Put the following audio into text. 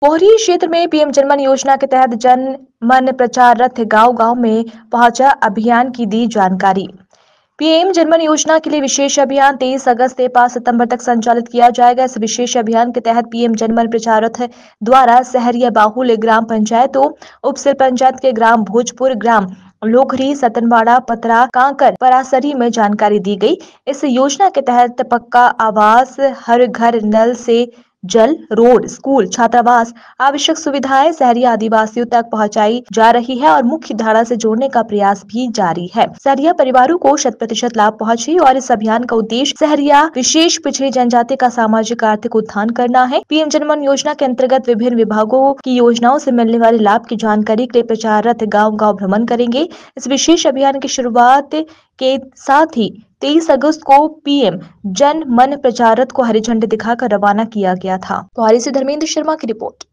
पोहरी क्षेत्र में पीएम जनमन योजना के तहत जन मन प्रचार रथ गांव गांव में पहुंचा अभियान की दी जानकारी पीएम जनमन योजना के लिए विशेष अभियान 23 अगस्त से 5 सितंबर तक संचालित किया जाएगा इस विशेष अभियान के तहत पीएम जनमन प्रचार रथ द्वारा शहरिया बाहुल ग्राम पंचायतों उप पंचायत के ग्राम भोजपुर ग्राम लोखरी सतनवाड़ा पतरा कांकर परासरी में जानकारी दी गई इस योजना के तहत पक्का आवास हर घर नल से जल रोड स्कूल छात्रावास आवश्यक सुविधाएं शहरी आदिवासियों तक पहुंचाई जा रही है और मुख्य धारा से जोड़ने का प्रयास भी जारी है शहरिया परिवारों को शत प्रतिशत लाभ पहुँचे और इस अभियान का उद्देश्य शहरिया विशेष पिछड़ी जनजाति का सामाजिक आर्थिक उत्थान करना है पीएम जनमन योजना के अंतर्गत विभिन्न विभागों की योजनाओं से मिलने वाले लाभ की जानकारी के लिए प्रचार रथ गाँव गाँव भ्रमण करेंगे इस विशेष अभियान की शुरुआत के साथ ही 23 अगस्त को पीएम जन मन प्रचारत को हरी झंडी दिखाकर रवाना किया गया था तो हरी से धर्मेंद्र शर्मा की रिपोर्ट